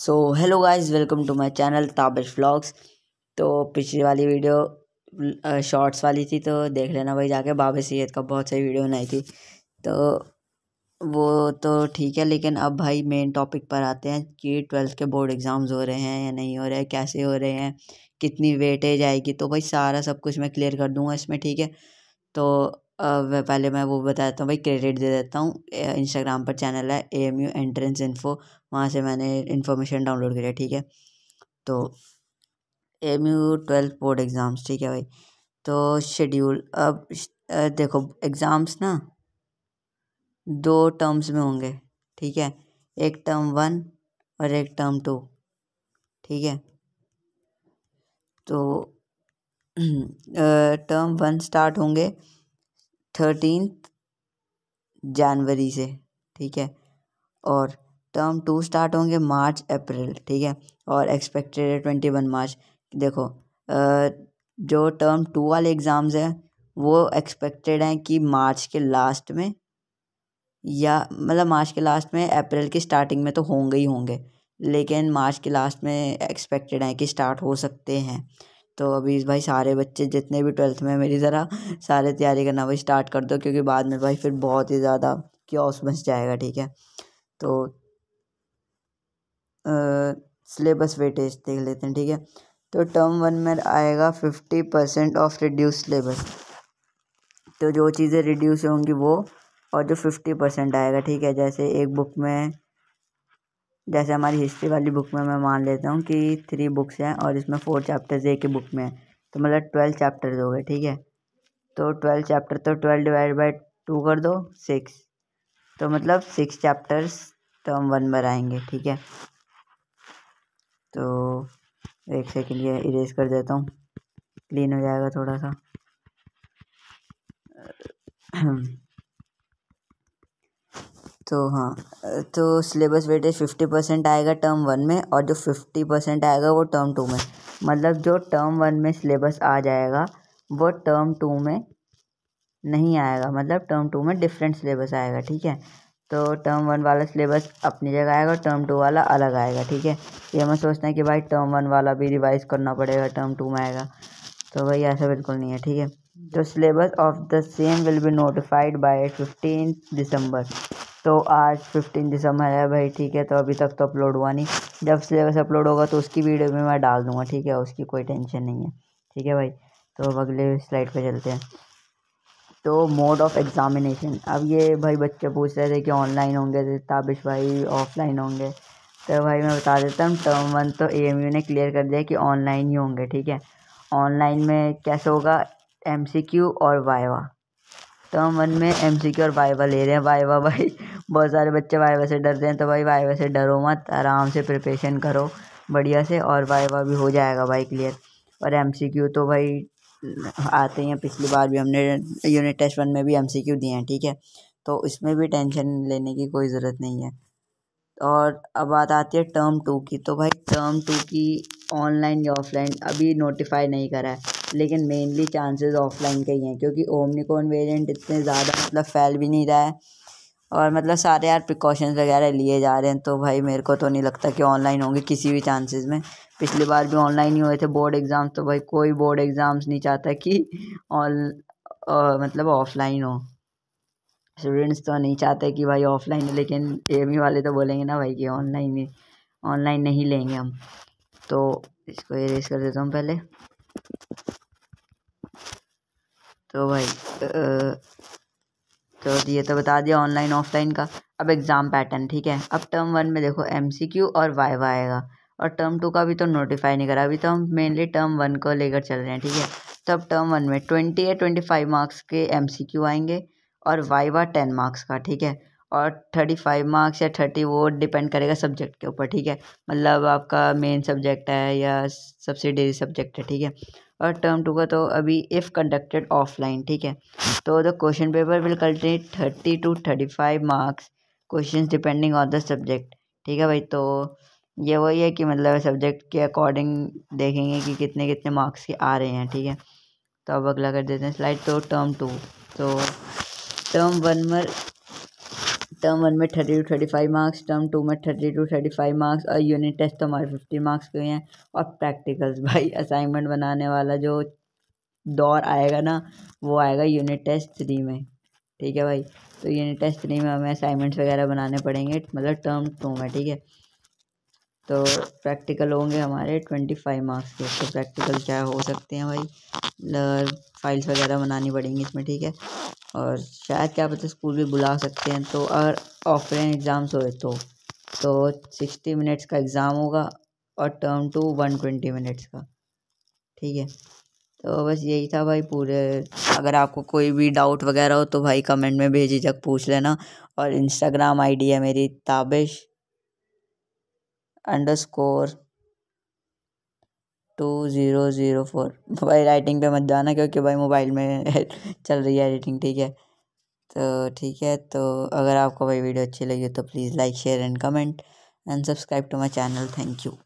so hello guys welcome to my channel Tabish vlogs तो पिछली वाली वीडियो शॉर्ट्स वाली थी तो देख लेना भाई जाके बाबे सैद का बहुत सही वीडियो बनाई थी तो वो तो ठीक है लेकिन अब भाई मेन टॉपिक पर आते हैं कि ट्वेल्थ के बोर्ड एग्ज़ाम्स हो रहे हैं या नहीं हो रहे हैं कैसे हो रहे हैं कितनी वेटेज आएगी तो भाई सारा सब कुछ मैं क्लियर कर दूंगा इसमें ठीक है तो पहले मैं वो बता देता हूँ भाई क्रेडिट दे देता हूँ इंस्टाग्राम पर चैनल है A M U entrance info वहाँ से मैंने इन्फॉर्मेशन डाउनलोड करी ठीक है तो M U twelfth board exams ठीक है भाई तो शेड्यूल अब देखो एग्ज़ाम्स ना दो टर्म्स में होंगे ठीक है एक टर्म वन और एक टर्म टू ठीक है तो टर्म वन स्टार्ट होंगे थर्टीन जनवरी से ठीक है और टर्म टू स्टार्ट होंगे मार्च अप्रैल ठीक है और एक्सपेक्टेड है ट्वेंटी वन मार्च देखो जो टर्म टू वाले एग्ज़ाम्स हैं वो एक्सपेक्टेड हैं कि मार्च के लास्ट में या मतलब मार्च के लास्ट में अप्रैल की स्टार्टिंग में तो होंगे ही होंगे लेकिन मार्च के लास्ट में एक्सपेक्टेड हैं कि स्टार्ट हो सकते हैं तो अभी भाई सारे बच्चे जितने भी ट्वेल्थ में मेरी ज़रा सारे तैयारी करना भाई स्टार्ट कर दो क्योंकि बाद में भाई फिर बहुत ही ज़्यादा क्योस बच जाएगा ठीक है तो सिलेबस वेटेज देख लेते हैं ठीक है तो टर्म वन में आएगा fifty percent of reduce syllabus तो जो चीज़ें रिड्यूस होंगी वो और जो फिफ्टी परसेंट आएगा ठीक है जैसे एक बुक में जैसे हमारी हिस्ट्री वाली बुक में मैं मान लेता हूँ कि थ्री बुक्स हैं और इसमें फोर चैप्टर्स एक ही बुक में है तो मतलब ट्वेल्व चैप्टर्स हो गए ठीक है तो ट्वेल्व चैप्टर तो ट्वेल्व डिवाइड बाई टू कर दो सिक्स तो मतलब सिक्स चैप्टर्स टर्म वन पर आएंगे ठीक है तो एक सेकेंड ये इरेज कर देता हूँ क्लीन हो जाएगा थोड़ा सा तो हाँ तो सिलेबस वेटेज फिफ्टी परसेंट आएगा टर्म वन में और जो फिफ्टी परसेंट आएगा वो टर्म टू में मतलब जो टर्म वन में सिलेबस आ जाएगा वो टर्म टू में नहीं आएगा मतलब टर्म टू में डिफरेंट सिलेबस आएगा ठीक है तो टर्म वन वाला सिलेबस अपनी जगह आएगा टर्म टू वाला अलग आएगा ठीक है ये हमें सोचना है कि भाई टर्म वन वाला भी रिवाइज करना पड़ेगा टर्म टू में आएगा तो भाई ऐसा बिल्कुल नहीं है ठीक है तो syllabus of the same will be notified by fifteen December तो आज फिफ्टीन दिसंबर है भाई ठीक है तो अभी तक तो अपलोड हुआ नहीं जब सिलेबस अपलोड होगा तो उसकी वीडियो भी मैं डाल दूंगा ठीक है उसकी कोई टेंशन नहीं है ठीक है भाई तो अब अगले स्लाइड पर चलते हैं तो मोड ऑफ एग्ज़ामिनेशन अब ये भाई बच्चे पूछ रहे थे कि ऑनलाइन होंगे तो ताबिश भाई ऑफलाइन होंगे तो भाई मैं बता देता हूँ टर्म वन तो ए ने क्लियर कर दिया कि ऑनलाइन ही होंगे ठीक है ऑनलाइन में कैसे होगा एम और वाइवा टर्म वन में एम और वाइवा ले रहे हैं वाइवा भाई बहुत सारे बच्चे वाइवा से डरते हैं तो भाई वाइवा से डरो मत आराम से प्रिपेशन करो बढ़िया से और वाइवा भी हो जाएगा भाई क्लियर और एम तो भाई आते हैं पिछली बार भी हमने यूनिट टेस्ट वन में भी एम सी क्यू दिए हैं ठीक है तो इसमें भी टेंशन लेने की कोई ज़रूरत नहीं है और अब बात आती है टर्म टू की तो भाई टर्म टू की ऑनलाइन या ऑफलाइन अभी नोटिफाई नहीं करा है लेकिन मेनली चांसेस ऑफलाइन के ही हैं क्योंकि ओमनिकॉन वेरिएंट इतने ज़्यादा मतलब फैल भी नहीं रहा है और मतलब सारे यार प्रिकॉशंस वगैरह लिए जा रहे हैं तो भाई मेरे को तो नहीं लगता कि ऑनलाइन होंगे किसी भी चांसेस में पिछली बार भी ऑनलाइन ही हुए थे बोर्ड एग्ज़ाम्स तो भाई कोई बोर्ड एग्ज़ाम्स नहीं चाहता कि ऑन मतलब ऑफलाइन हो स्टूडेंट्स तो नहीं चाहते कि भाई ऑफलाइन लेकिन एम e वाले तो बोलेंगे ना भाई कि ऑनलाइन ऑनलाइन नहीं लेंगे हम तो इसको इरेज कर देता हूँ पहले तो भाई आ, तो ये तो बता दिया ऑनलाइन ऑफलाइन का अब एग्ज़ाम पैटर्न ठीक है अब टर्म वन में देखो एम सी क्यू और वाई आएगा और टर्म टू का भी तो नोटिफाई नहीं करा अभी तो हम मेनली टर्म वन को लेकर चल रहे हैं ठीक है तो अब टर्म वन में ट्वेंटी या ट्वेंटी फाइव मार्क्स के एम सी क्यू आएंगे और वा टेन मार्क्स का ठीक है और थर्टी फाइव मार्क्स या थर्टी वो डिपेंड करेगा सब्जेक्ट के ऊपर ठीक है मतलब आपका मेन सब्जेक्ट है या सब्सिडरी सब्जेक्ट है ठीक है और टर्म टू का तो अभी इफ़ कंडक्टेड ऑफलाइन ठीक है तो the question paper will contain thirty to thirty five marks question depending on the subject ठीक है भाई तो ये वही है कि मतलब सब्जेक्ट के अकॉर्डिंग देखेंगे कि कितने कितने मार्क्स के आ रहे हैं ठीक है तो अब अगला कर देते हैं स्लाइड तो टर्म टू तो टर्म वन में टर्म वन में thirty to thirty five marks term two में thirty to thirty five marks और यूनिट टेस्ट तो हमारे फिफ्टी मार्क्स के हैं और प्रैक्टिकल्स भाई असाइनमेंट बनाने वाला जो दौर आएगा ना वो आएगा यूनिट टेस्ट थ्री में ठीक है भाई तो यूनिट टेस्ट थ्री में हमें असाइनमेंट्स वगैरह बनाने पड़ेंगे मतलब टर्म टू में ठीक है तो प्रैक्टिकल होंगे हमारे ट्वेंटी फाइव मार्क्स के तो प्रैक्टिकल क्या हो सकते हैं भाई फाइल्स वगैरह बनानी पड़ेंगी इसमें ठीक है और शायद क्या पता स्कूल भी बुला सकते हैं तो अगर ऑफलाइन एग्ज़ाम्स होए तो तो सिक्सटी मिनट्स का एग्ज़ाम होगा और term two one twenty minutes का ठीक है तो बस यही था भाई पूरे अगर आपको कोई भी डाउट वगैरह हो तो भाई कमेंट में भेजी जग पूछ लेना और इंस्टाग्राम आईडी है मेरी Tabish underscore two zero zero four भाई राइटिंग पे मत जाना क्योंकि भाई मोबाइल में चल रही है एडिटिंग ठीक है तो ठीक है तो अगर आपको भाई वीडियो अच्छी लगी तो please like share and comment and subscribe to my channel thank you